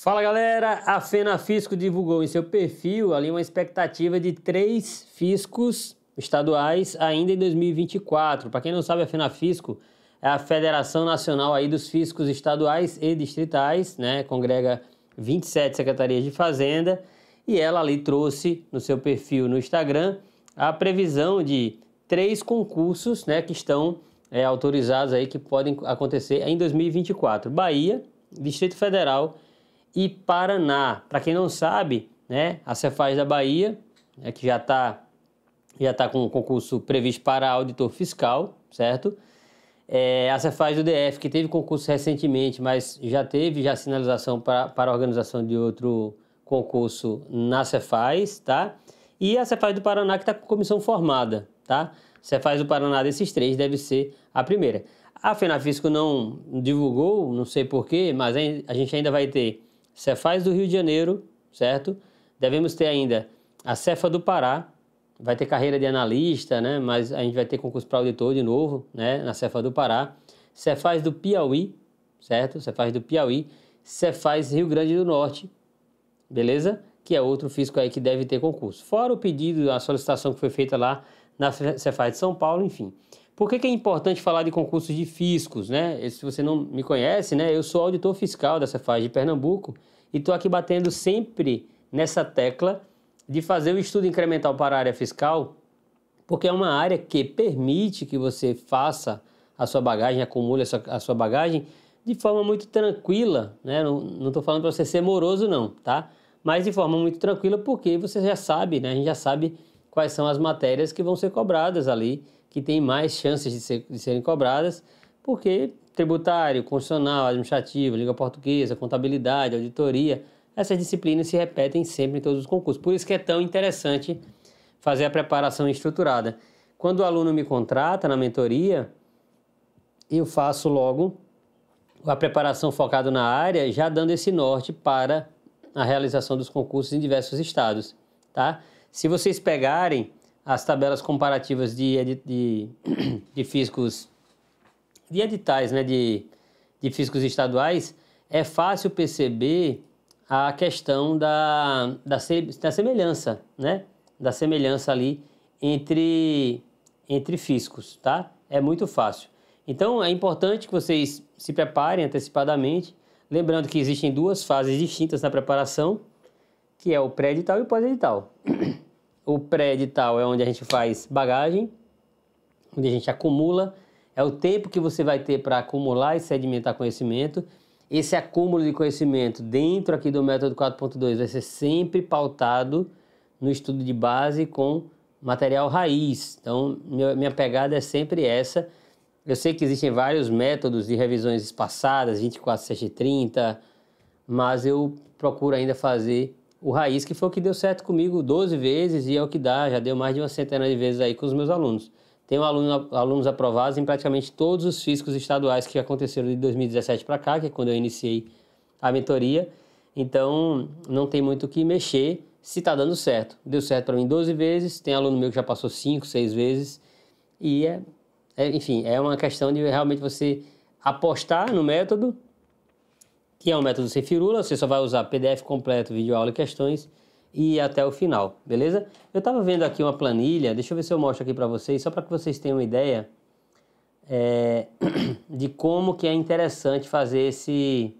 Fala galera, a Fena Fisco divulgou em seu perfil ali uma expectativa de três fiscos estaduais ainda em 2024. Para quem não sabe, a Fena Fisco é a Federação Nacional aí dos Fiscos Estaduais e Distritais, né? Congrega 27 secretarias de Fazenda e ela ali trouxe no seu perfil no Instagram a previsão de três concursos, né, que estão é, autorizados aí que podem acontecer em 2024: Bahia, Distrito Federal e Paraná. Para quem não sabe, né, a Cefaz da Bahia, né, que já está já tá com o concurso previsto para auditor fiscal, certo? É, a Cefaz do DF, que teve concurso recentemente, mas já teve já sinalização para, para organização de outro concurso na Cefaz, tá? E a Cefaz do Paraná, que está com comissão formada, tá? Cefaz do Paraná desses três deve ser a primeira. A Fenafisco não divulgou, não sei porquê, mas a gente ainda vai ter Cefaz do Rio de Janeiro, certo? Devemos ter ainda a Cefa do Pará, vai ter carreira de analista, né? Mas a gente vai ter concurso para auditor de novo, né? Na Cefa do Pará. Cefaz do Piauí, certo? Cefaz do Piauí. Cefaz Rio Grande do Norte, beleza? Que é outro fisco aí que deve ter concurso. Fora o pedido, a solicitação que foi feita lá na Cefaz de São Paulo, enfim. Por que, que, é importante falar de concursos de fiscos, né? Se você não me conhece, né? Eu sou auditor fiscal da Cefaz de Pernambuco e estou aqui batendo sempre nessa tecla de fazer o estudo incremental para a área fiscal, porque é uma área que permite que você faça a sua bagagem, acumule a sua, a sua bagagem de forma muito tranquila, né? Não estou falando para você ser moroso, não, tá? Mas de forma muito tranquila, porque você já sabe, né? A gente já sabe quais são as matérias que vão ser cobradas ali que têm mais chances de, ser, de serem cobradas, porque tributário, constitucional, administrativo, língua portuguesa, contabilidade, auditoria, essas disciplinas se repetem sempre em todos os concursos. Por isso que é tão interessante fazer a preparação estruturada. Quando o aluno me contrata na mentoria, eu faço logo a preparação focada na área, já dando esse norte para a realização dos concursos em diversos estados, tá? Se vocês pegarem as tabelas comparativas de, de, de fiscos, de editais, né, de, de fiscos estaduais, é fácil perceber a questão da, da, da semelhança, né? Da semelhança ali entre, entre fiscos, tá? É muito fácil. Então, é importante que vocês se preparem antecipadamente, lembrando que existem duas fases distintas na preparação, que é o pré-edital e o pós-edital. O pré-edital é onde a gente faz bagagem, onde a gente acumula, é o tempo que você vai ter para acumular e sedimentar conhecimento. Esse acúmulo de conhecimento dentro aqui do método 4.2 vai ser sempre pautado no estudo de base com material raiz. Então, minha pegada é sempre essa. Eu sei que existem vários métodos de revisões espaçadas, 24, 7 30, mas eu procuro ainda fazer o Raiz, que foi o que deu certo comigo 12 vezes e é o que dá, já deu mais de uma centena de vezes aí com os meus alunos. Tenho aluno, alunos aprovados em praticamente todos os físicos estaduais que aconteceram de 2017 para cá, que é quando eu iniciei a mentoria. Então, não tem muito o que mexer se está dando certo. Deu certo para mim 12 vezes, tem aluno meu que já passou 5, 6 vezes. E é, é, enfim, é uma questão de realmente você apostar no método que é um método sem firula, você só vai usar PDF completo, vídeo aula e questões e até o final, beleza? Eu estava vendo aqui uma planilha, deixa eu ver se eu mostro aqui para vocês, só para que vocês tenham uma ideia é, de como que é interessante fazer esse,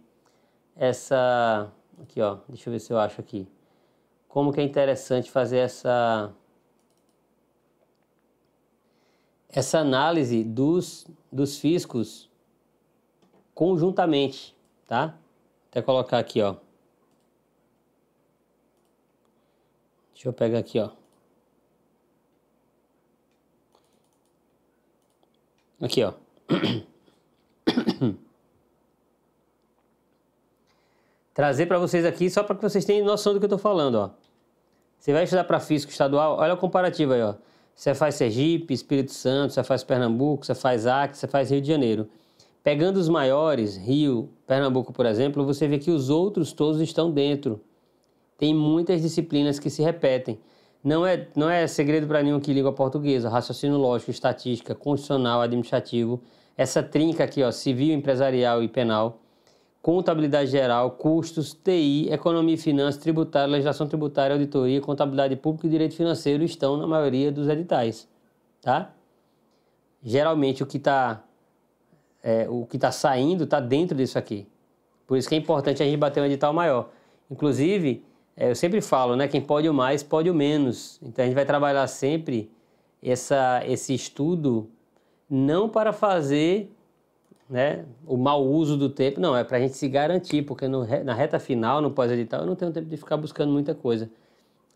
essa, aqui ó, deixa eu ver se eu acho aqui, como que é interessante fazer essa, essa análise dos, dos fiscos conjuntamente, tá? Até colocar aqui, ó. Deixa eu pegar aqui, ó. Aqui, ó. Trazer para vocês aqui só para que vocês tenham noção do que eu estou falando, ó. Você vai estudar para físico estadual, olha o comparativo aí, ó. Você faz Sergipe, Espírito Santo, você faz Pernambuco, você faz Acre, você faz Rio de Janeiro. Pegando os maiores, Rio, Pernambuco, por exemplo, você vê que os outros todos estão dentro. Tem muitas disciplinas que se repetem. Não é, não é segredo para nenhum que língua portuguesa, raciocínio lógico, estatística, constitucional, administrativo, essa trinca aqui, ó, civil, empresarial e penal, contabilidade geral, custos, TI, economia e finanças, tributário, legislação tributária, auditoria, contabilidade pública e direito financeiro estão na maioria dos editais, tá? Geralmente o que está é, o que está saindo está dentro disso aqui. Por isso que é importante a gente bater um edital maior. Inclusive, é, eu sempre falo, né, quem pode o mais, pode o menos. Então a gente vai trabalhar sempre essa, esse estudo não para fazer né, o mau uso do tempo, não, é para a gente se garantir, porque no, na reta final, no pós-edital, eu não tenho tempo de ficar buscando muita coisa.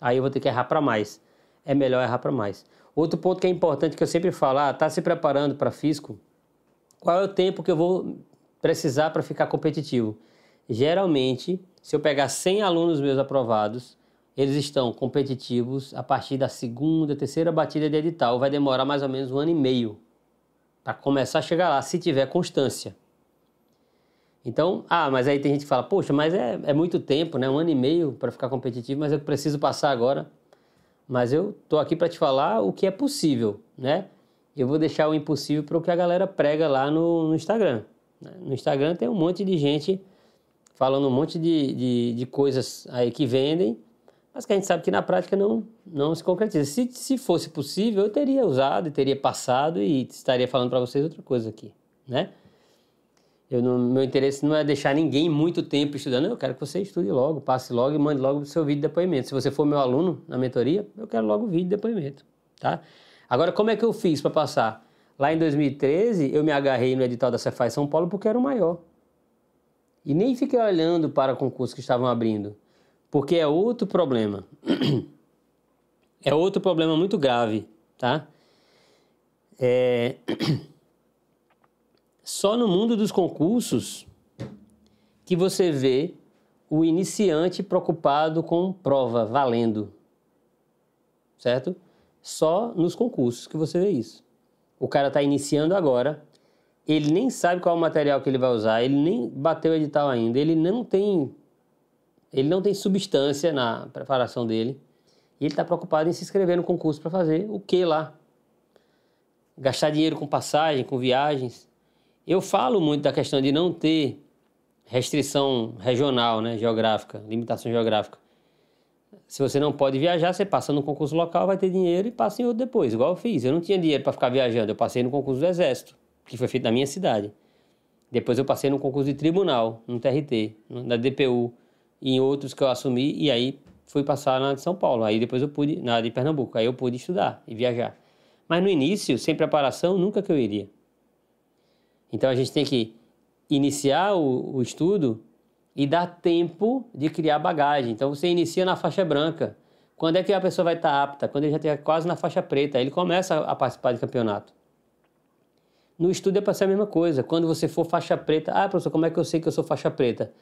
Aí eu vou ter que errar para mais. É melhor errar para mais. Outro ponto que é importante que eu sempre falo, ah, tá se preparando para fisco, qual é o tempo que eu vou precisar para ficar competitivo? Geralmente, se eu pegar 100 alunos meus aprovados, eles estão competitivos a partir da segunda, terceira batida de edital. Vai demorar mais ou menos um ano e meio para começar a chegar lá, se tiver constância. Então, ah, mas aí tem gente que fala, poxa, mas é, é muito tempo, né? Um ano e meio para ficar competitivo, mas eu preciso passar agora. Mas eu estou aqui para te falar o que é possível, né? eu vou deixar o impossível para o que a galera prega lá no, no Instagram. Né? No Instagram tem um monte de gente falando um monte de, de, de, coisas aí que vendem, mas que a gente sabe que na prática não, não se concretiza. Se, se fosse possível, eu teria usado, teria passado e estaria falando para vocês outra coisa aqui, né? Eu não, meu interesse não é deixar ninguém muito tempo estudando. Eu quero que você estude logo, passe logo e mande logo o seu vídeo de depoimento. Se você for meu aluno na mentoria, eu quero logo o vídeo de depoimento, tá? Agora, como é que eu fiz para passar? Lá em 2013, eu me agarrei no edital da Cefaz São Paulo porque era o maior. E nem fiquei olhando para concursos que estavam abrindo, porque é outro problema. É outro problema muito grave, tá? É... Só no mundo dos concursos que você vê o iniciante preocupado com prova, valendo. Certo? Só nos concursos que você vê isso. O cara está iniciando agora, ele nem sabe qual é o material que ele vai usar, ele nem bateu o edital ainda, ele não tem ele não tem substância na preparação dele e ele está preocupado em se inscrever no concurso para fazer o que lá? Gastar dinheiro com passagem, com viagens. Eu falo muito da questão de não ter restrição regional, né, geográfica, limitação geográfica. Se você não pode viajar, você passa no concurso local, vai ter dinheiro e passa em outro depois, igual eu fiz. Eu não tinha dinheiro para ficar viajando, eu passei no concurso do Exército, que foi feito na minha cidade. Depois eu passei no concurso de tribunal, no TRT, na DPU, e em outros que eu assumi, e aí fui passar na de São Paulo. Aí depois eu pude, na de Pernambuco, aí eu pude estudar e viajar. Mas no início, sem preparação, nunca que eu iria. Então a gente tem que iniciar o, o estudo e dá tempo de criar bagagem. Então você inicia na faixa branca. Quando é que a pessoa vai estar apta? Quando ele já está quase na faixa preta, ele começa a participar de campeonato. No estudo é para ser a mesma coisa. Quando você for faixa preta, ah, professor, como é que eu sei que eu sou faixa preta?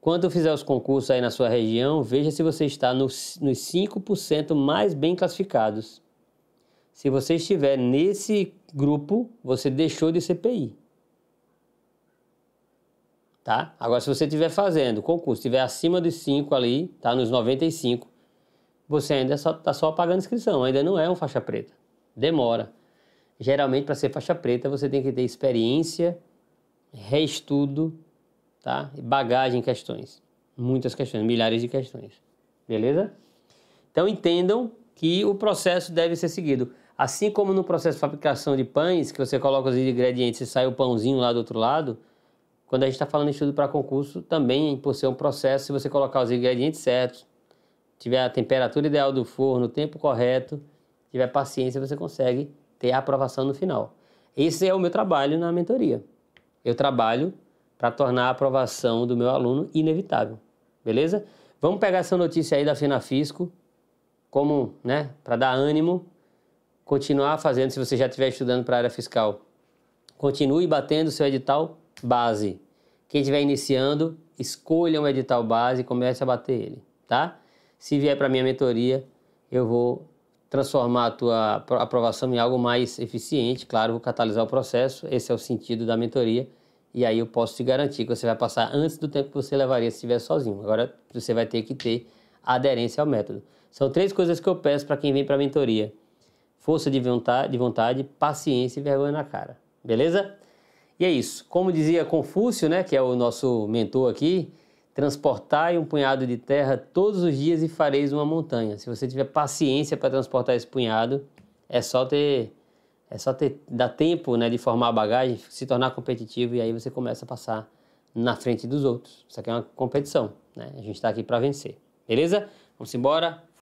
Quando eu fizer os concursos aí na sua região, veja se você está nos, nos 5% mais bem classificados. Se você estiver nesse grupo, você deixou de ser PI tá? Agora, se você estiver fazendo concurso, estiver acima de 5 ali, tá? Nos 95, você ainda está só, tá só pagando inscrição, ainda não é um faixa preta. Demora. Geralmente, para ser faixa preta, você tem que ter experiência, reestudo, tá? Bagagem em questões. Muitas questões, milhares de questões. Beleza? Então, entendam que o processo deve ser seguido. Assim como no processo de fabricação de pães, que você coloca os ingredientes e sai o pãozinho lá do outro lado, quando a gente está falando em estudo para concurso, também por ser um processo, se você colocar os ingredientes certos, tiver a temperatura ideal do forno, o tempo correto, tiver paciência, você consegue ter a aprovação no final. Esse é o meu trabalho na mentoria. Eu trabalho para tornar a aprovação do meu aluno inevitável, beleza? Vamos pegar essa notícia aí da Finafisco, como, né, para dar ânimo, continuar fazendo, se você já estiver estudando para a área fiscal, continue batendo seu edital base. Quem estiver iniciando, escolha um edital base e comece a bater ele, tá? Se vier para minha mentoria, eu vou transformar a tua aprovação em algo mais eficiente, claro, vou catalisar o processo, esse é o sentido da mentoria, e aí eu posso te garantir que você vai passar antes do tempo que você levaria se estiver sozinho. Agora você vai ter que ter aderência ao método. São três coisas que eu peço para quem vem para a mentoria: força de vontade, de vontade, paciência e vergonha na cara. Beleza? E é isso. Como dizia Confúcio, né, que é o nosso mentor aqui, transportai um punhado de terra todos os dias e fareis uma montanha. Se você tiver paciência para transportar esse punhado, é só ter é só ter dar tempo, né, de formar a bagagem, se tornar competitivo e aí você começa a passar na frente dos outros. Isso aqui é uma competição, né? A gente está aqui para vencer. Beleza? Vamos embora.